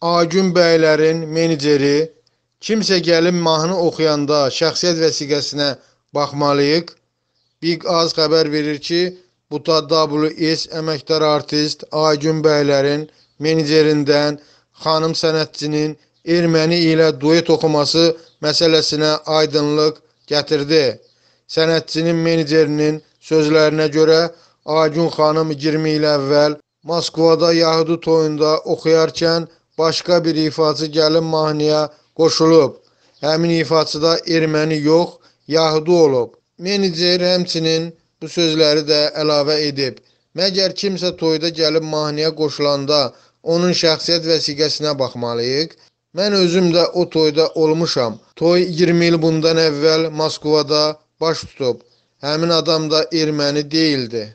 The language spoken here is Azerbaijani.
Agün bəylərin meneceri kimsə gəlib mahnı oxuyanda şəxsiyyət vəsiqəsinə baxmalıyıq. Big Az xəbər verir ki, BUTAWS əməkdar artist Agün bəylərin menecerindən xanım sənətçinin erməni ilə duet oxuması məsələsinə aydınlıq gətirdi. Sənətçinin menecerinin sözlərinə görə Agün xanım 20 il əvvəl Moskvada Yahudi toyunda oxuyarkən başqa bir ifaçı gəlin mahnıya qoşulub. Həmin ifaçı da erməni yox, yahudi olub. Menecer həmçinin bu sözləri də əlavə edib. Məgər kimsə toyda gəlib mahnıya qoşulanda onun şəxsiyyət vəsiqəsinə baxmalıyıq. Mən özüm də o toyda olmuşam. Toy 20 il bundan əvvəl Moskvada baş tutub. Həmin adam da erməni deyildi.